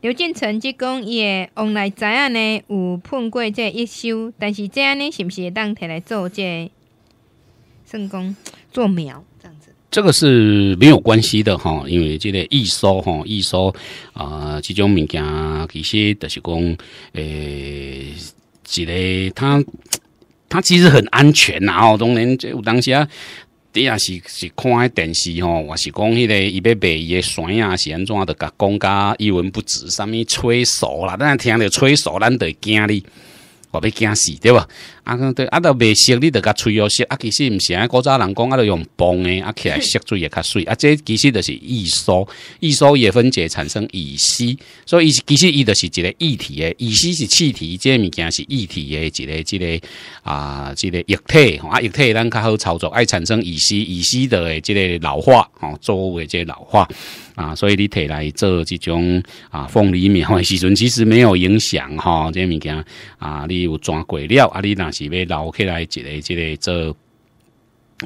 刘建成即讲伊的往来知影呢，有碰过这一收，但是这样呢，是不是当摕来做这圣工做苗这样子？这个是没有关系的哈，因为这个易收哈，易收啊，这种物件其实都是讲诶，一个他他其实很安全啊，当然这我当时。啊。你也是是看迄电视吼，我是讲迄个伊要卖伊诶蒜啊，是安怎的，甲讲甲一文不值，啥物吹熟啦，咱听着吹熟，咱得惊哩。我袂惊死对吧？啊，对啊，都未熟，你都甲吹哦，熟啊。其实唔是啊，古早人讲啊，都用泵诶，啊 起来吸水也较水啊。这其实就是乙酸，乙酸也分解产生乙烯，所以其实伊就是一个液体诶。乙烯是气体，这物件是液体诶，一个一个啊，一个液体吼啊，液体咱较好操作，爱产生乙烯，乙烯的这个老化吼，作为这老化。啊，所以你摕来做这种啊，凤梨苗的时阵，其实没有影响哈，这物件啊，你有抓过料啊，你那是要捞起来，一个即个做。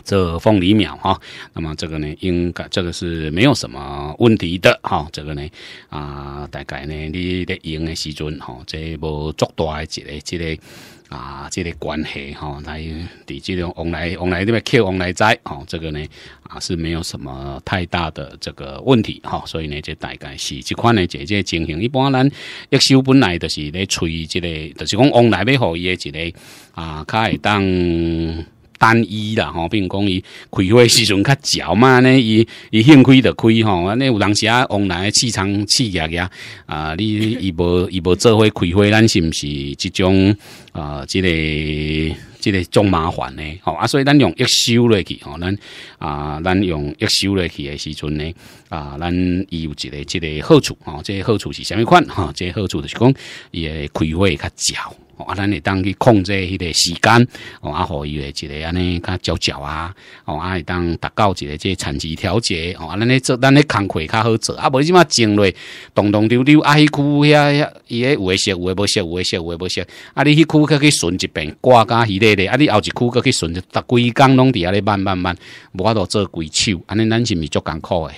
这凤梨苗哈，那么这个呢，应该这个是没有什么问题的哈。这个呢，啊，大概呢，你在用的时阵哈，这无足大一个，这个啊，这个关系哈，来，你这种往来往来那边扣往来摘哈，这个呢，啊，是没有什么太大的这个问题哈。所以呢，这大概是这款呢，一个情形一般咱一收本来就是咧催这个，就是讲往来要好一个啊，会当。单一啦，吼，并讲伊开会时阵较焦嘛呢，伊伊幸亏的开吼，安尼有当时啊往来市场企业个啊，你伊无伊无做伙开会，咱是毋是即种啊，即个即个种麻烦呢？吼啊，所以咱用一收入去，吼，咱啊，咱用一收入去的时阵呢，啊，咱伊有一个即个好处，吼，即个好处是啥物款？吼？即个好处就是讲伊也开会较焦。啊，咱会当去控制迄个时间，哦，啊，互伊诶一个安尼，较焦啊，哦，啊，会当达到一个即产值调节，哦，啊，咱咧做，咱咧工课较好做，啊，无你嘛种类，动动丢丢，啊，迄区遐遐伊个有诶熟，有诶无熟，有诶熟，有诶无熟，啊，你迄区阁去顺一遍，挂甲迄个咧，啊，你后一区阁去顺，逐规工拢伫遐咧慢慢慢，无法度做规手，安尼咱是毋是足艰苦诶？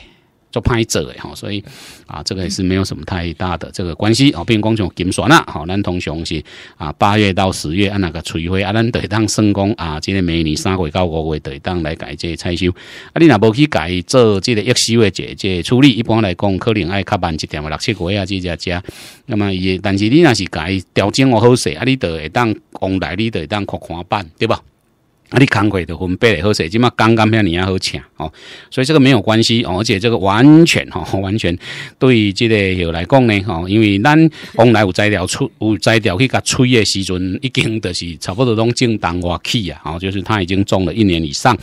做拍做的吼，所以啊，这个也是没有什么太大的这个关系哦。变光就金算啦，吼，咱通常是啊，八月到十月按那个催肥啊，咱得当算工啊，今年每年三月到五月得当来改这拆修啊，你若无去改做这个叶修的这这处理，一般来讲可能爱较慢一点嘛，六七个月啊，这只只。那么，但是你若是改调整我好势啊，你得当工来，你得当看看办，对吧。啊，你工过的分贝咧？好势，即码刚刚偏尼啊好请哦，所以这个没有关系哦，而且这个完全哦，完全对这个叶来讲呢，哦，因为咱往来有栽料出，有栽料去甲吹的时阵，已经就是差不多拢正当我起啊，哦，就是他已经种了一年以上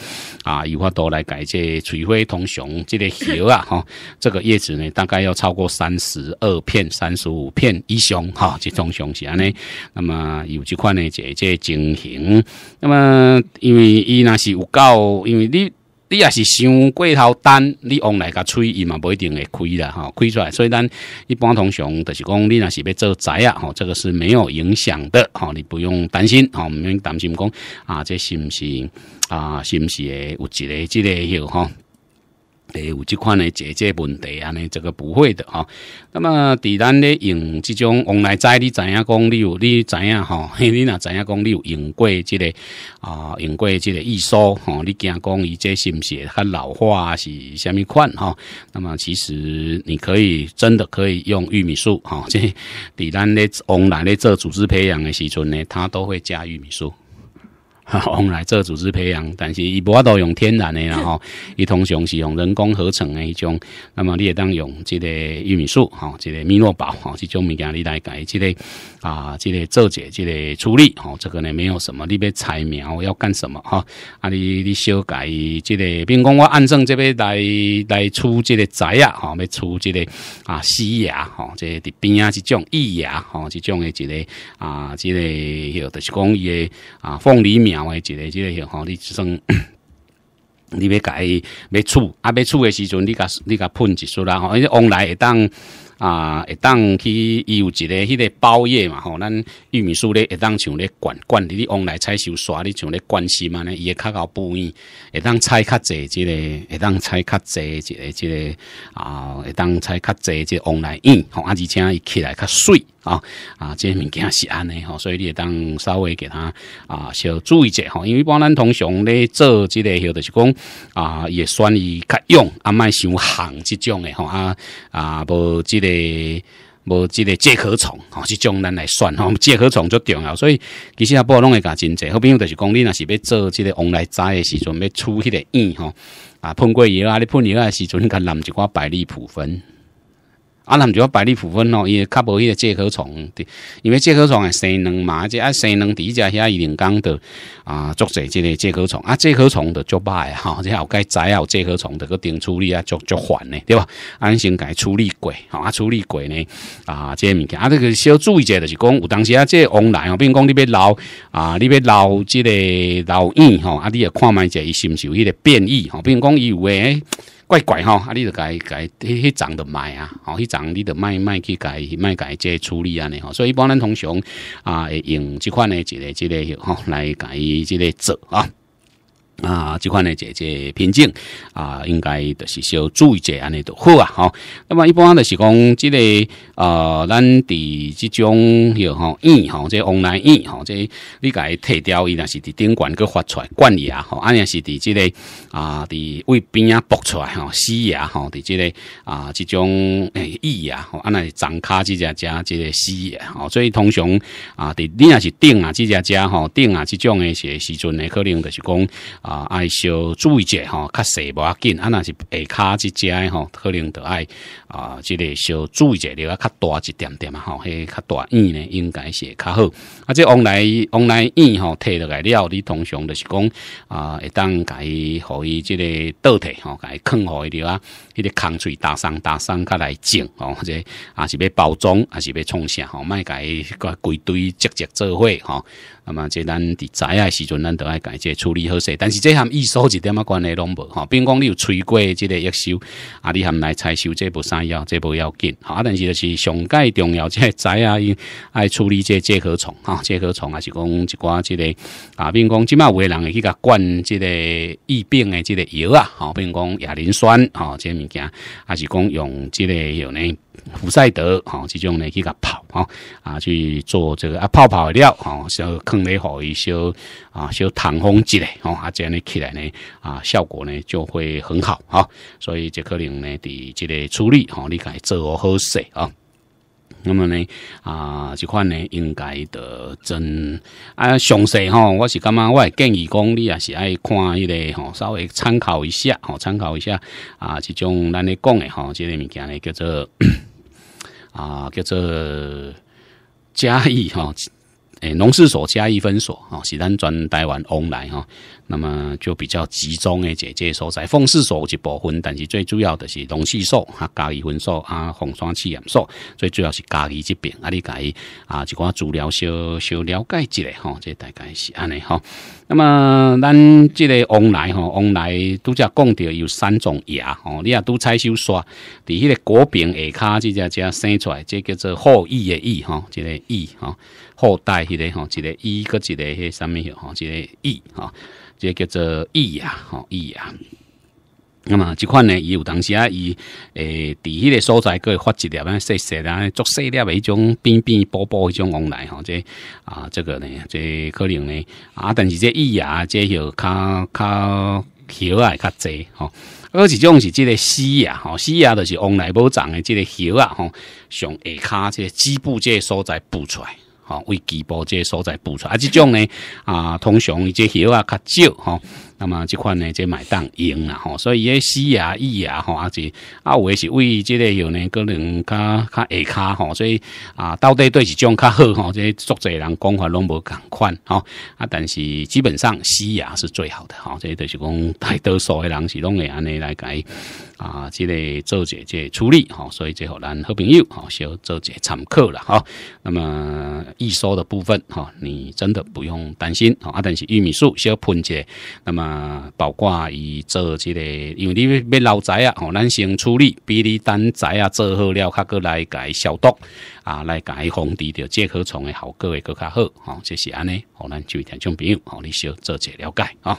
啊，有法多来改这催花通熊，这个叶啊，哈，这个叶子呢，大概要超过三十二片、三十五片以上哈，这通熊安尼，那么有这款呢，就这整形，那么。因为伊若是有够，因为你你也是想过头单，你往内甲吹，伊嘛不一定会开啦，吼，开出来。所以咱一般通常就是讲，你若是要做宅啊，吼，这个是没有影响的，吼，你不用担心，吼，毋免担心讲啊，这是毋是啊，是毋是会有个即、几个有吼。有这款诶解决问题啊尼，这个不会的哈。那么，伫咱咧用这种往来栽，你知影讲？你有你知影吼、哈？你若知影讲？你有用过这个啊？用过这个易术吼，你惊讲，伊这是不是较老化是虾米款吼？那么，其实你可以真的可以用玉米素哈。这伫咱咧往来咧这组织培养的时阵呢，它都会加玉米素。用 来做组织培养，但是伊无法都用天然的啦吼，伊 通常是用人工合成的一种。那么你也当用即个玉米素，吼，即个米诺宝，吼，这种物件你来改，即个啊，即个做解即个处理，吼，这个呢没有什么，你别采苗要干什么吼，啊，你你修改即个，比如讲我按上这边来来出即个仔啊，吼，来出即个啊丝芽，吼，即个边啊，即种叶芽，吼，即种的一个啊，即个有就是讲伊的啊凤梨苗。拿回一个即个，吼！你就算你要改，要厝啊，要厝的时阵，你甲你甲喷一束啦，吼！因为往来会当。啊，会当去伊有一个迄个包叶嘛吼，咱玉米树咧会当像咧管管，你往来采收刷，你像咧关心嘛呢，伊会较搞不易。会当采较济即个，会当采较济即个即个啊，会当采较济即个往来硬吼，啊，而且伊起来较水啊啊，即物件是安尼吼，所以你当稍微给他啊小注意者吼，因为一般咱通常咧做即个许就是讲啊，也算伊较硬，啊，麦想行即种诶吼啊啊无即个。诶，无即个介壳虫吼，是将咱来算吼，介壳虫足重要，所以其实阿不拢会诶，真济。好朋友，就是讲，你若是要做即个往来栽诶时阵，要出迄个烟吼，啊，喷过药啊，你喷药诶时阵，甲淋一寡百利普粉。啊那就要百里扶风哦也较无迄个借壳虫因为借壳虫也生卵嘛啊即啊生卵伫遮遐伊另工著啊足做即个借壳虫啊借壳虫著足歹诶吼即后该知啊有借壳虫著佫定处理啊足足烦诶对吧安先甲伊处理过吼啊处理过呢啊即物件啊即个小注意者著是讲有当时啊即个往来哦比如讲你要留啊你要留即个留意吼啊你著看觅者伊是毋是有迄个变异吼比如讲伊有诶怪怪吼，啊你著家己家己迄迄迄种著卖啊吼，迄种你著卖卖去家己卖家己做诶处理安尼吼。所以一般咱通常啊会用即款诶一个一个吼来家己一个做啊。啊，即款诶，即即品种啊，应该都是小注意者安尼都好啊，好。那么一般的是讲，即个啊，咱伫即种吼，牙吼，即往来牙吼，即你讲退掉，伊若是伫顶悬个发出来，冠牙吼，安尼是伫即个啊，伫胃边啊拔出来吼，死牙吼，伫即个啊，即种诶，牙吼，安内长卡即只家即个死牙吼，所以通常啊，伫你若是顶啊，即只家吼，顶啊，即种诶些时阵诶，可能就是讲。啊，爱少注意者吼，较细无要紧，啊若是下骹只只吼，可能着爱啊，即个少注意者，另啊较大一点点嘛，好，嘿较大院呢，应该是会较好。啊，即往来往来院吼，退落来了，你通常着是讲啊，会当伊互伊即个倒退吼，伊囥互伊点啊，迄个空水打伤打伤，较来种吼，或者啊是要包装，啊是要创啥吼，卖个规堆积积做伙吼。那么这咱伫宅啊时阵，咱着爱伊这处理好势，但是。是即项疫收一点么关系拢无吼，比如讲你有吹过即个疫收啊，你含来采收这部山药，这部要紧吼。啊，但是就是上界重要即个仔啊，爱处理即介何虫吼，介何虫啊是讲一寡即个啊，比如讲即卖有人会去甲灌即个疫病的即个药啊，吼，比如讲亚磷酸吼，即物件啊是讲用即个药呢。扶赛德哈，这种呢去甲泡哈啊去做这个啊泡泡料哈，小坑内好一小啊小弹风之类哦，啊这样起来呢啊效果呢就会很好哈，所以这可能呢的这个处理哈，你该做好势啊。那么呢啊这款呢应该得真啊详细哈，我是干嘛？我建议讲你也是爱看一个哈，稍微参考一下哈，参考一下啊，这种咱咧讲的哈，这个物件呢叫做。啊，叫做嘉义哈，诶，农事所嘉义分所啊，是咱专台湾翁来哈。那么就比较集中诶，姐姐所在风湿有一部分，但是最主要的是溶血受啊、甲乙分数啊、红双喜染受，最主要是甲乙这边啊，你甲乙啊，一寡资料小小了解一下吼，这大概是安尼吼。那么咱这个往来吼，往来都叫讲到有三种牙哦，你也都采修刷，伫迄个果柄下骹即只只生出来，这叫做后裔诶裔吼，这个裔吼，后代迄个吼，这个裔个这个上面吼，这个裔哈。即、叫做意啊，吼、哦、意啊。那么即款呢，伊有当时啊，伊诶，伫迄个所在会发一粒啊，细细啊，足细粒诶，迄种扁扁薄薄迄种往来吼，即啊，这个呢，即可能呢啊，但是这意啊，即有较较小啊，会较济吼。而且种是即个丝啊，吼丝啊，就是往来无长诶，即个小啊吼，上下骹即个基部即个所在补出来。好为基部这所在补出啊，这种呢啊，通常这药啊较少吼。那么这款呢，这买当用啦吼。所以伊西牙、伊牙吼，啊是啊，有诶是为这个药呢，可能较较下卡吼。所以啊，到底对是种较好吼、即这作者人讲法拢无共款吼，啊，但是基本上西牙是最好的即这就是讲大多数诶人是拢会安尼来伊啊，这个做即个处理吼。所以即互咱好朋友吼，小做者参考啦吼。那么。易收的部分，哈，你真的不用担心，啊，但是玉米树需要喷下，那么包括伊做即个，因为你要老宅啊，吼，咱先处理，比你等宅啊做好了，佮过来改消毒，啊，来改防治掉介壳虫的效果会佫较好，吼，就是安尼，吼，咱就一点种朋友，吼，你需要做些了解，啊。